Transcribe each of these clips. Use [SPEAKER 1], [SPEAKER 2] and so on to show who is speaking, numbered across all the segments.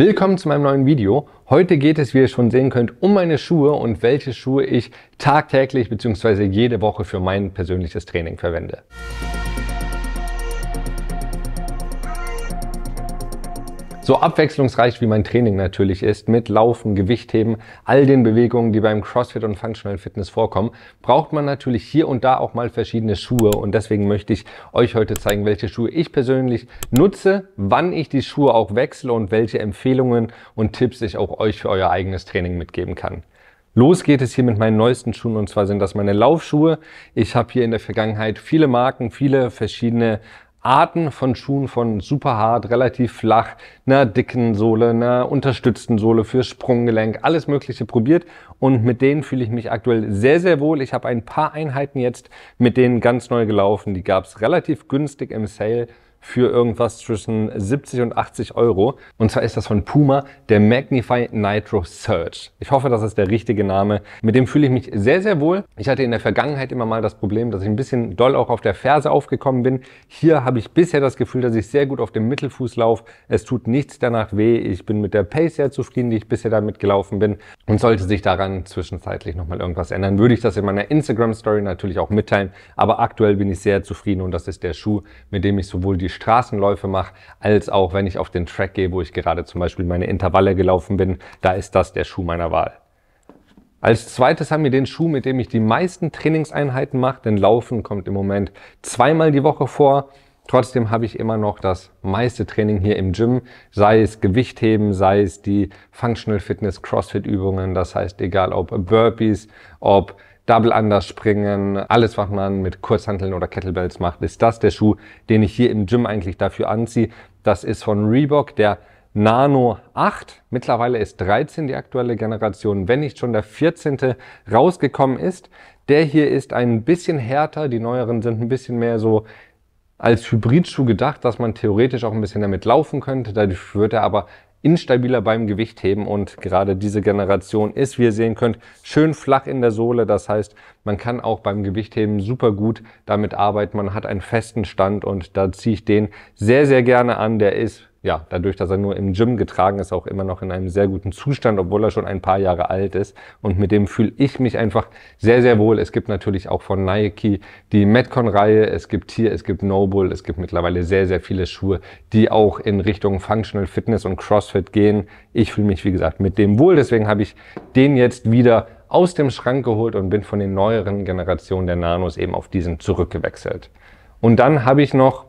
[SPEAKER 1] Willkommen zu meinem neuen Video. Heute geht es, wie ihr schon sehen könnt, um meine Schuhe und welche Schuhe ich tagtäglich bzw. jede Woche für mein persönliches Training verwende. So abwechslungsreich wie mein Training natürlich ist, mit Laufen, Gewichtheben, all den Bewegungen, die beim CrossFit und Functional Fitness vorkommen, braucht man natürlich hier und da auch mal verschiedene Schuhe. Und deswegen möchte ich euch heute zeigen, welche Schuhe ich persönlich nutze, wann ich die Schuhe auch wechsle und welche Empfehlungen und Tipps ich auch euch für euer eigenes Training mitgeben kann. Los geht es hier mit meinen neuesten Schuhen und zwar sind das meine Laufschuhe. Ich habe hier in der Vergangenheit viele Marken, viele verschiedene Arten von Schuhen von super hart, relativ flach, einer dicken Sohle, einer unterstützten Sohle für Sprunggelenk, alles Mögliche probiert und mit denen fühle ich mich aktuell sehr, sehr wohl. Ich habe ein paar Einheiten jetzt mit denen ganz neu gelaufen, die gab es relativ günstig im Sale für irgendwas zwischen 70 und 80 Euro. Und zwar ist das von Puma der Magnify Nitro Search. Ich hoffe, das ist der richtige Name. Mit dem fühle ich mich sehr, sehr wohl. Ich hatte in der Vergangenheit immer mal das Problem, dass ich ein bisschen doll auch auf der Ferse aufgekommen bin. Hier habe ich bisher das Gefühl, dass ich sehr gut auf dem Mittelfuß laufe. Es tut nichts danach weh. Ich bin mit der Pace sehr zufrieden, die ich bisher damit gelaufen bin. Und sollte sich daran zwischenzeitlich nochmal irgendwas ändern, würde ich das in meiner Instagram-Story natürlich auch mitteilen. Aber aktuell bin ich sehr zufrieden und das ist der Schuh, mit dem ich sowohl die Straßenläufe mache, als auch wenn ich auf den Track gehe, wo ich gerade zum Beispiel meine Intervalle gelaufen bin. Da ist das der Schuh meiner Wahl. Als zweites haben wir den Schuh, mit dem ich die meisten Trainingseinheiten mache, denn Laufen kommt im Moment zweimal die Woche vor. Trotzdem habe ich immer noch das meiste Training hier im Gym, sei es Gewichtheben, sei es die Functional Fitness CrossFit Übungen, das heißt egal ob Burpees, ob Double Under springen, alles was man mit Kurzhanteln oder Kettlebells macht, ist das der Schuh, den ich hier im Gym eigentlich dafür anziehe. Das ist von Reebok der Nano 8. Mittlerweile ist 13 die aktuelle Generation, wenn nicht schon der 14. rausgekommen ist. Der hier ist ein bisschen härter, die neueren sind ein bisschen mehr so als Hybridschuh gedacht, dass man theoretisch auch ein bisschen damit laufen könnte. Dadurch wird er aber instabiler beim Gewichtheben und gerade diese Generation ist, wie ihr sehen könnt, schön flach in der Sohle. Das heißt, man kann auch beim Gewichtheben super gut damit arbeiten. Man hat einen festen Stand und da ziehe ich den sehr, sehr gerne an. Der ist ja, dadurch, dass er nur im Gym getragen ist, auch immer noch in einem sehr guten Zustand, obwohl er schon ein paar Jahre alt ist. Und mit dem fühle ich mich einfach sehr, sehr wohl. Es gibt natürlich auch von Nike die Metcon-Reihe, es gibt hier, es gibt Noble, es gibt mittlerweile sehr, sehr viele Schuhe, die auch in Richtung Functional Fitness und CrossFit gehen. Ich fühle mich, wie gesagt, mit dem wohl. Deswegen habe ich den jetzt wieder aus dem Schrank geholt und bin von den neueren Generationen der Nanos eben auf diesen zurückgewechselt. Und dann habe ich noch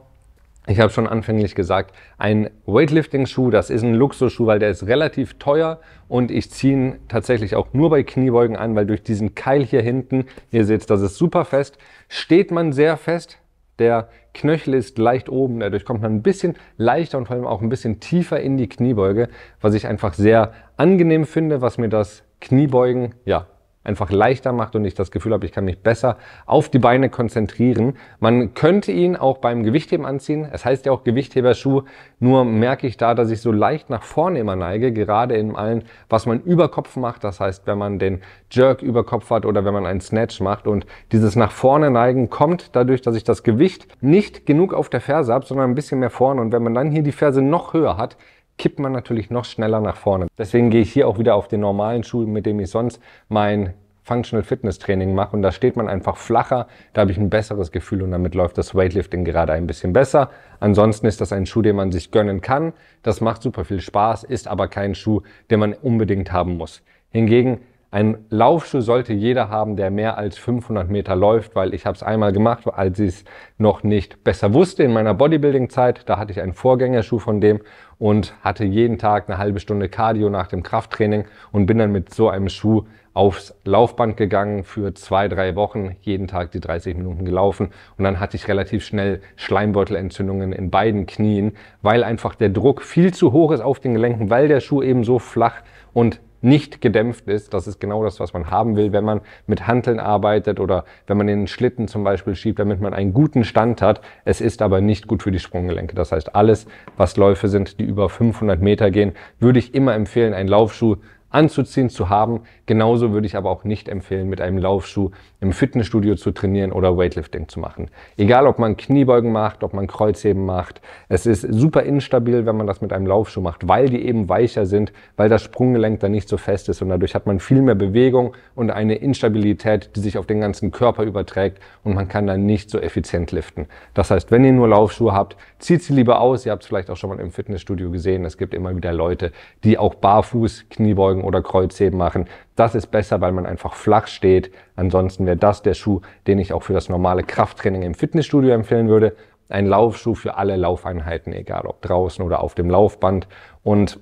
[SPEAKER 1] ich habe schon anfänglich gesagt, ein Weightlifting-Schuh, das ist ein Luxusschuh, weil der ist relativ teuer und ich ziehe ihn tatsächlich auch nur bei Kniebeugen an, weil durch diesen Keil hier hinten, ihr seht, das ist super fest, steht man sehr fest, der Knöchel ist leicht oben, dadurch kommt man ein bisschen leichter und vor allem auch ein bisschen tiefer in die Kniebeuge, was ich einfach sehr angenehm finde, was mir das Kniebeugen ja einfach leichter macht und ich das Gefühl habe, ich kann mich besser auf die Beine konzentrieren. Man könnte ihn auch beim Gewichtheben anziehen. Es heißt ja auch Gewichtheberschuh. Nur merke ich da, dass ich so leicht nach vorne immer neige, gerade in allen, was man über Kopf macht. Das heißt, wenn man den Jerk über Kopf hat oder wenn man einen Snatch macht. Und dieses nach vorne neigen kommt dadurch, dass ich das Gewicht nicht genug auf der Ferse habe, sondern ein bisschen mehr vorne. Und wenn man dann hier die Ferse noch höher hat, kippt man natürlich noch schneller nach vorne. Deswegen gehe ich hier auch wieder auf den normalen Schuh, mit dem ich sonst mein Functional Fitness Training mache und da steht man einfach flacher, da habe ich ein besseres Gefühl und damit läuft das Weightlifting gerade ein bisschen besser. Ansonsten ist das ein Schuh, den man sich gönnen kann. Das macht super viel Spaß, ist aber kein Schuh, den man unbedingt haben muss. Hingegen ein Laufschuh sollte jeder haben, der mehr als 500 Meter läuft, weil ich habe es einmal gemacht, als ich es noch nicht besser wusste in meiner Bodybuilding-Zeit. Da hatte ich einen Vorgängerschuh von dem und hatte jeden Tag eine halbe Stunde Cardio nach dem Krafttraining und bin dann mit so einem Schuh aufs Laufband gegangen für zwei, drei Wochen, jeden Tag die 30 Minuten gelaufen und dann hatte ich relativ schnell Schleimbeutelentzündungen in beiden Knien, weil einfach der Druck viel zu hoch ist auf den Gelenken, weil der Schuh eben so flach und nicht gedämpft ist. Das ist genau das, was man haben will, wenn man mit Hanteln arbeitet oder wenn man den Schlitten zum Beispiel schiebt, damit man einen guten Stand hat. Es ist aber nicht gut für die Sprunggelenke. Das heißt, alles, was Läufe sind, die über 500 Meter gehen, würde ich immer empfehlen, einen Laufschuh anzuziehen, zu haben. Genauso würde ich aber auch nicht empfehlen, mit einem Laufschuh im Fitnessstudio zu trainieren oder Weightlifting zu machen. Egal, ob man Kniebeugen macht, ob man Kreuzheben macht. Es ist super instabil, wenn man das mit einem Laufschuh macht, weil die eben weicher sind, weil das Sprunggelenk dann nicht so fest ist und dadurch hat man viel mehr Bewegung und eine Instabilität, die sich auf den ganzen Körper überträgt und man kann dann nicht so effizient liften. Das heißt, wenn ihr nur Laufschuhe habt, zieht sie lieber aus. Ihr habt es vielleicht auch schon mal im Fitnessstudio gesehen. Es gibt immer wieder Leute, die auch barfuß Kniebeugen Kreuzheben oder Kreuzheben machen. Das ist besser, weil man einfach flach steht. Ansonsten wäre das der Schuh, den ich auch für das normale Krafttraining im Fitnessstudio empfehlen würde. Ein Laufschuh für alle Laufeinheiten, egal ob draußen oder auf dem Laufband. Und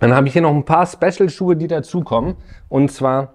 [SPEAKER 1] dann habe ich hier noch ein paar Special-Schuhe, die dazukommen. Und zwar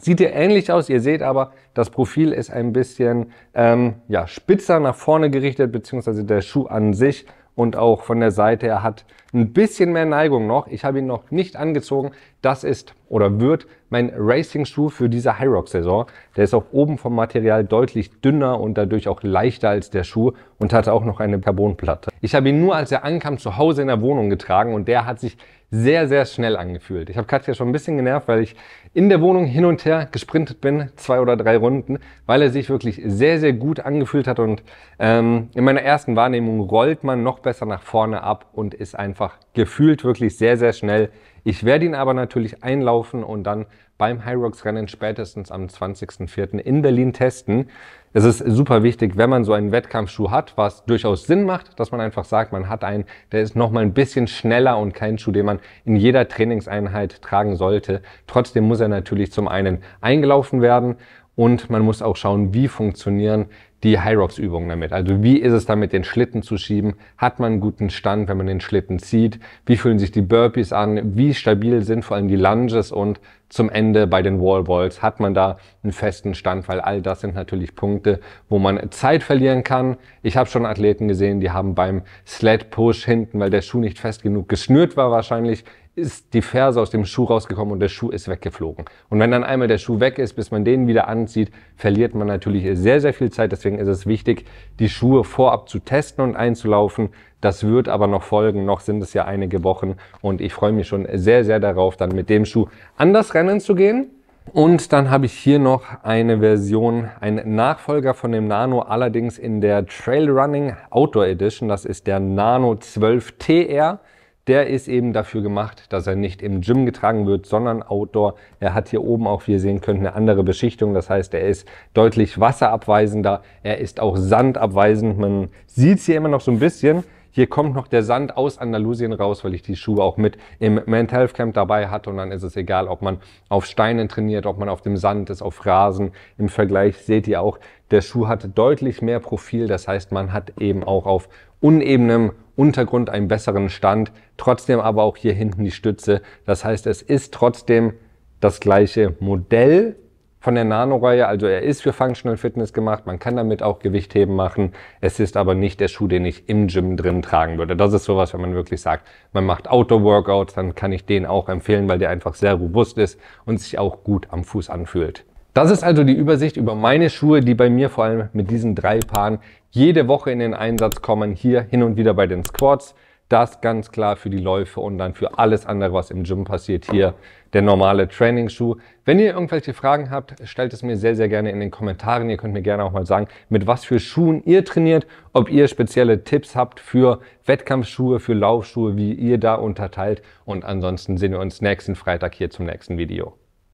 [SPEAKER 1] Sieht ihr ähnlich aus, ihr seht aber, das Profil ist ein bisschen ähm, ja, spitzer nach vorne gerichtet, beziehungsweise der Schuh an sich und auch von der Seite, er hat ein bisschen mehr Neigung noch. Ich habe ihn noch nicht angezogen, das ist oder wird mein Racing-Schuh für diese Hyrox-Saison. Der ist auch oben vom Material deutlich dünner und dadurch auch leichter als der Schuh und hatte auch noch eine Carbonplatte. Ich habe ihn nur, als er ankam, zu Hause in der Wohnung getragen und der hat sich sehr, sehr schnell angefühlt. Ich habe Katja schon ein bisschen genervt, weil ich in der Wohnung hin und her gesprintet bin, zwei oder drei Runden, weil er sich wirklich sehr, sehr gut angefühlt hat und ähm, in meiner ersten Wahrnehmung rollt man noch besser nach vorne ab und ist einfach gefühlt wirklich sehr, sehr schnell ich werde ihn aber natürlich einlaufen und dann beim Hyrox-Rennen spätestens am 20.04. in Berlin testen. Es ist super wichtig, wenn man so einen Wettkampfschuh hat, was durchaus Sinn macht, dass man einfach sagt, man hat einen, der ist nochmal ein bisschen schneller und kein Schuh, den man in jeder Trainingseinheit tragen sollte. Trotzdem muss er natürlich zum einen eingelaufen werden und man muss auch schauen, wie funktionieren die High-Rocks-Übungen damit. Also wie ist es damit, den Schlitten zu schieben? Hat man einen guten Stand, wenn man den Schlitten zieht? Wie fühlen sich die Burpees an? Wie stabil sind vor allem die Lunges? Und zum Ende bei den Wall Balls hat man da einen festen Stand, weil all das sind natürlich Punkte, wo man Zeit verlieren kann. Ich habe schon Athleten gesehen, die haben beim Sled Push hinten, weil der Schuh nicht fest genug geschnürt war wahrscheinlich, ist die Ferse aus dem Schuh rausgekommen und der Schuh ist weggeflogen. Und wenn dann einmal der Schuh weg ist, bis man den wieder anzieht, verliert man natürlich sehr, sehr viel Zeit. Deswegen ist es wichtig, die Schuhe vorab zu testen und einzulaufen. Das wird aber noch folgen. Noch sind es ja einige Wochen und ich freue mich schon sehr, sehr darauf, dann mit dem Schuh an das Rennen zu gehen. Und dann habe ich hier noch eine Version, ein Nachfolger von dem Nano, allerdings in der Trailrunning Outdoor Edition. Das ist der Nano 12 TR der ist eben dafür gemacht, dass er nicht im Gym getragen wird, sondern outdoor. Er hat hier oben auch, wie ihr sehen könnt, eine andere Beschichtung. Das heißt, er ist deutlich wasserabweisender. Er ist auch sandabweisend. Man sieht es hier immer noch so ein bisschen. Hier kommt noch der Sand aus Andalusien raus, weil ich die Schuhe auch mit im Mental Health Camp dabei hatte. Und dann ist es egal, ob man auf Steinen trainiert, ob man auf dem Sand ist, auf Rasen. Im Vergleich seht ihr auch, der Schuh hat deutlich mehr Profil. Das heißt, man hat eben auch auf unebenem Untergrund einen besseren Stand, trotzdem aber auch hier hinten die Stütze. Das heißt, es ist trotzdem das gleiche Modell von der Nano-Reihe, also er ist für Functional Fitness gemacht, man kann damit auch Gewichtheben machen, es ist aber nicht der Schuh, den ich im Gym drin tragen würde. Das ist sowas, wenn man wirklich sagt, man macht Outdoor-Workouts, dann kann ich den auch empfehlen, weil der einfach sehr robust ist und sich auch gut am Fuß anfühlt. Das ist also die Übersicht über meine Schuhe, die bei mir vor allem mit diesen drei Paaren jede Woche in den Einsatz kommen, hier hin und wieder bei den Squats. Das ganz klar für die Läufe und dann für alles andere, was im Gym passiert, hier der normale Trainingsschuh. Wenn ihr irgendwelche Fragen habt, stellt es mir sehr, sehr gerne in den Kommentaren. Ihr könnt mir gerne auch mal sagen, mit was für Schuhen ihr trainiert, ob ihr spezielle Tipps habt für Wettkampfschuhe, für Laufschuhe, wie ihr da unterteilt. Und ansonsten sehen wir uns nächsten Freitag hier zum nächsten Video.